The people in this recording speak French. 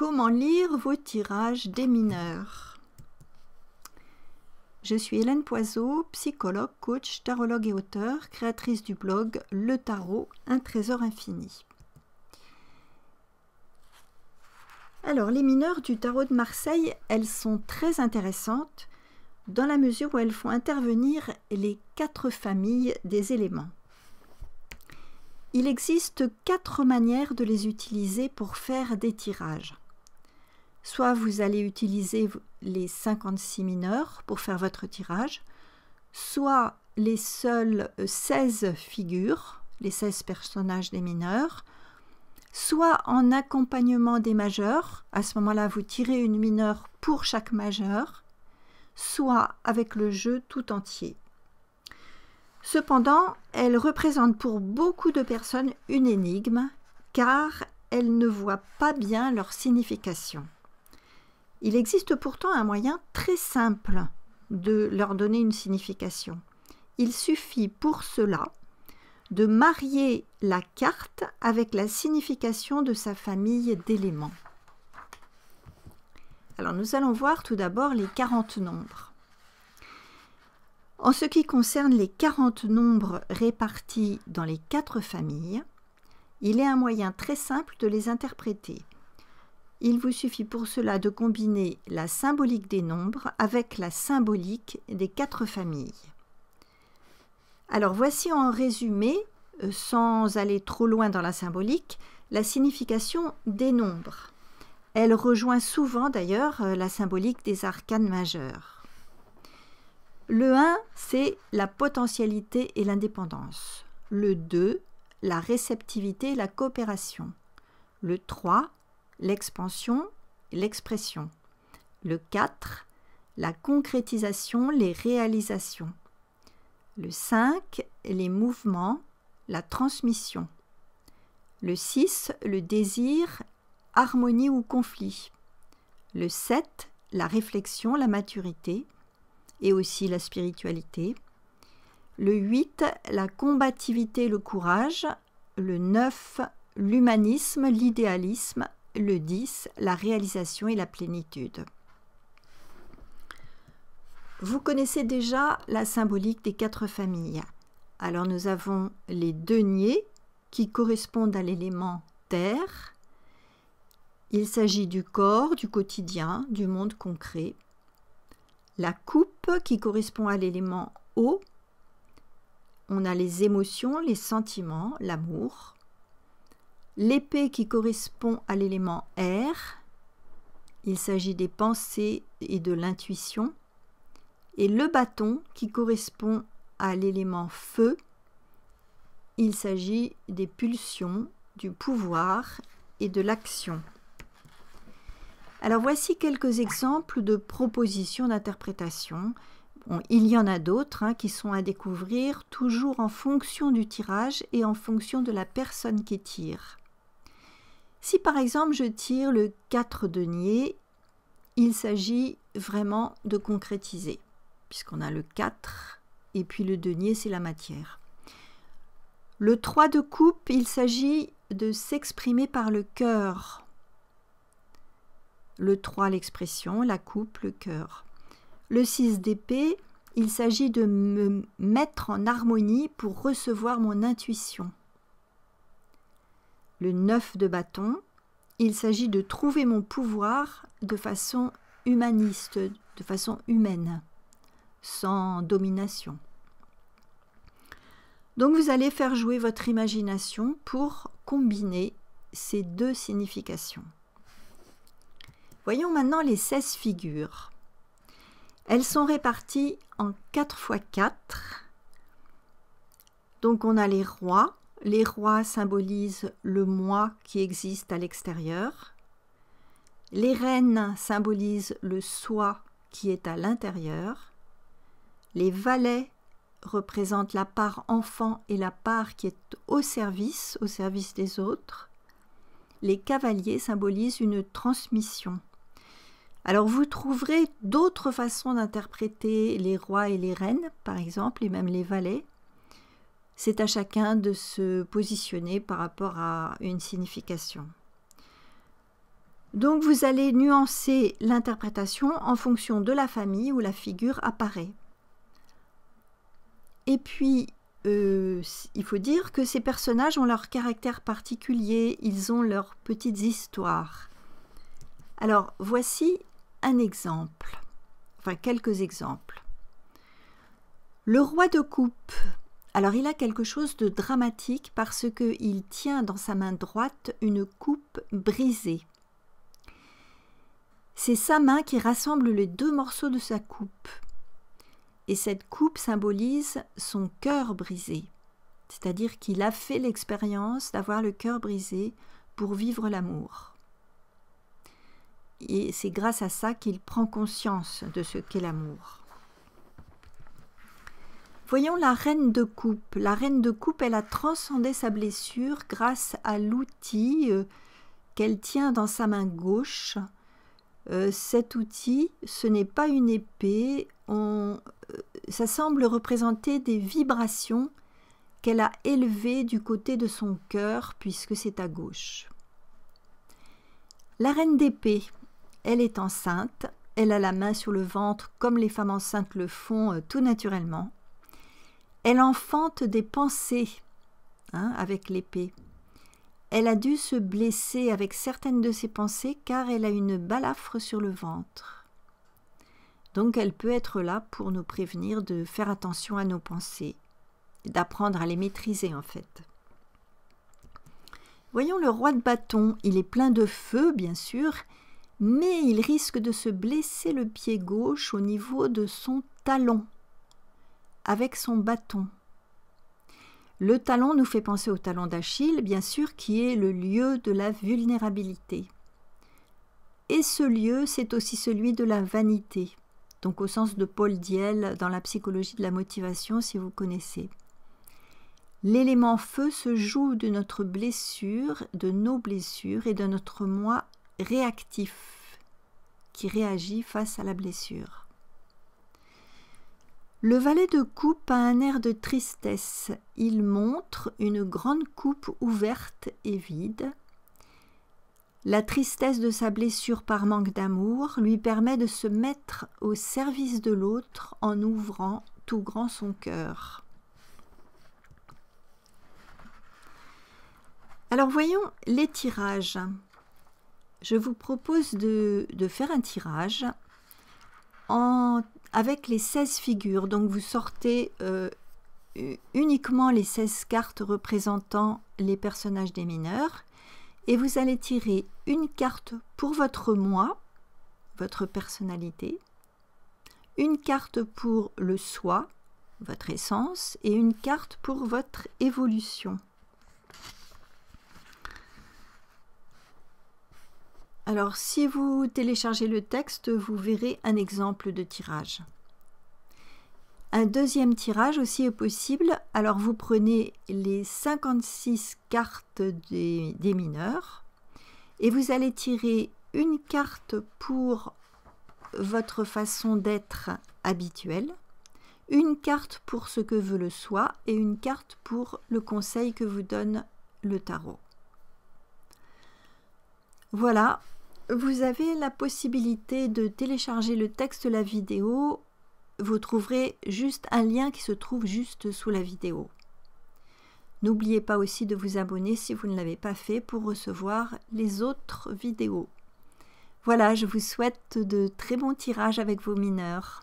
Comment lire vos tirages des mineurs Je suis Hélène Poiseau, psychologue, coach, tarologue et auteur, créatrice du blog Le Tarot, un trésor infini. Alors, les mineurs du tarot de Marseille, elles sont très intéressantes dans la mesure où elles font intervenir les quatre familles des éléments. Il existe quatre manières de les utiliser pour faire des tirages. Soit vous allez utiliser les 56 mineurs pour faire votre tirage, soit les seules 16 euh, figures, les 16 personnages des mineurs, soit en accompagnement des majeurs, à ce moment-là vous tirez une mineure pour chaque majeur, soit avec le jeu tout entier. Cependant, elle représente pour beaucoup de personnes une énigme, car elles ne voient pas bien leur signification. Il existe pourtant un moyen très simple de leur donner une signification. Il suffit pour cela de marier la carte avec la signification de sa famille d'éléments. Alors nous allons voir tout d'abord les 40 nombres. En ce qui concerne les 40 nombres répartis dans les quatre familles, il est un moyen très simple de les interpréter. Il vous suffit pour cela de combiner la symbolique des nombres avec la symbolique des quatre familles. Alors voici en résumé, euh, sans aller trop loin dans la symbolique, la signification des nombres. Elle rejoint souvent d'ailleurs euh, la symbolique des arcanes majeurs. Le 1, c'est la potentialité et l'indépendance. Le 2, la réceptivité et la coopération. Le 3, l'expansion, l'expression. Le 4, la concrétisation, les réalisations. Le 5, les mouvements, la transmission. Le 6, le désir, harmonie ou conflit. Le 7, la réflexion, la maturité et aussi la spiritualité. Le 8, la combativité, le courage. Le 9, l'humanisme, l'idéalisme le 10, la réalisation et la plénitude. Vous connaissez déjà la symbolique des quatre familles. Alors nous avons les deniers qui correspondent à l'élément terre. Il s'agit du corps, du quotidien, du monde concret. La coupe qui correspond à l'élément eau. On a les émotions, les sentiments, l'amour l'épée qui correspond à l'élément air, il s'agit des pensées et de l'intuition, et le bâton qui correspond à l'élément feu, il s'agit des pulsions, du pouvoir et de l'action. Alors voici quelques exemples de propositions d'interprétation. il y en a d'autres hein, qui sont à découvrir, toujours en fonction du tirage et en fonction de la personne qui tire. Si par exemple je tire le 4 denier, il s'agit vraiment de concrétiser, puisqu'on a le 4 et puis le denier c'est la matière. Le 3 de coupe, il s'agit de s'exprimer par le cœur. Le 3 l'expression, la coupe le cœur. Le 6 d'épée, il s'agit de me mettre en harmonie pour recevoir mon intuition. Le 9 de bâton, il s'agit de trouver mon pouvoir de façon humaniste, de façon humaine, sans domination. Donc vous allez faire jouer votre imagination pour combiner ces deux significations. Voyons maintenant les 16 figures. Elles sont réparties en 4 x 4. Donc on a les rois, les rois symbolisent le moi qui existe à l'extérieur. Les reines symbolisent le soi qui est à l'intérieur. Les valets représentent la part enfant et la part qui est au service, au service des autres. Les cavaliers symbolisent une transmission. Alors vous trouverez d'autres façons d'interpréter les rois et les reines, par exemple, et même les valets. C'est à chacun de se positionner par rapport à une signification. Donc vous allez nuancer l'interprétation en fonction de la famille où la figure apparaît. Et puis, euh, il faut dire que ces personnages ont leur caractère particulier, ils ont leurs petites histoires. Alors, voici un exemple, enfin quelques exemples. Le roi de coupe, alors il a quelque chose de dramatique parce qu'il tient dans sa main droite une coupe brisée. C'est sa main qui rassemble les deux morceaux de sa coupe. Et cette coupe symbolise son cœur brisé, c'est-à-dire qu'il a fait l'expérience d'avoir le cœur brisé pour vivre l'amour. Et c'est grâce à ça qu'il prend conscience de ce qu'est l'amour. Voyons la reine de coupe. La reine de coupe, elle a transcendé sa blessure grâce à l'outil euh, qu'elle tient dans sa main gauche. Euh, cet outil, ce n'est pas une épée, euh, ça semble représenter des vibrations qu'elle a élevées du côté de son cœur puisque c'est à gauche. La reine d'épée, elle est enceinte, elle a la main sur le ventre comme les femmes enceintes le font tout naturellement. Elle enfante des pensées hein, avec l'épée. Elle a dû se blesser avec certaines de ses pensées car elle a une balafre sur le ventre. Donc elle peut être là pour nous prévenir de faire attention à nos pensées, d'apprendre à les maîtriser en fait. Voyons le roi de bâton, il est plein de feu bien sûr, mais il risque de se blesser le pied gauche au niveau de son talon avec son bâton. Le talon nous fait penser au talon d'Achille, bien sûr, qui est le lieu de la vulnérabilité. Et ce lieu, c'est aussi celui de la vanité, donc au sens de Paul Diel dans la psychologie de la motivation, si vous connaissez. L'élément feu se joue de notre blessure, de nos blessures et de notre moi réactif qui réagit face à la blessure. Le valet de coupe a un air de tristesse. Il montre une grande coupe ouverte et vide. La tristesse de sa blessure par manque d'amour lui permet de se mettre au service de l'autre en ouvrant tout grand son cœur. Alors voyons les tirages. Je vous propose de, faire un tirage en avec les 16 figures. Donc vous sortez euh, uniquement les 16 cartes représentant les personnages des mineurs et vous allez tirer une carte pour votre moi, votre personnalité, une carte pour le soi, votre essence, et une carte pour votre évolution. Alors si vous téléchargez le texte, vous verrez un exemple de tirage. Un deuxième tirage aussi est possible. Alors vous prenez les 56 cartes des, mineurs et vous allez tirer une carte pour votre façon d'être habituelle, une carte pour ce que veut le soi et une carte pour le conseil que vous donne le tarot. Voilà, vous avez la possibilité de télécharger le texte de la vidéo. Vous trouverez juste un lien qui se trouve juste sous la vidéo. N'oubliez pas aussi de vous abonner si vous ne l'avez pas fait pour recevoir les autres vidéos. Voilà, je vous souhaite de très bons tirages avec vos mineurs.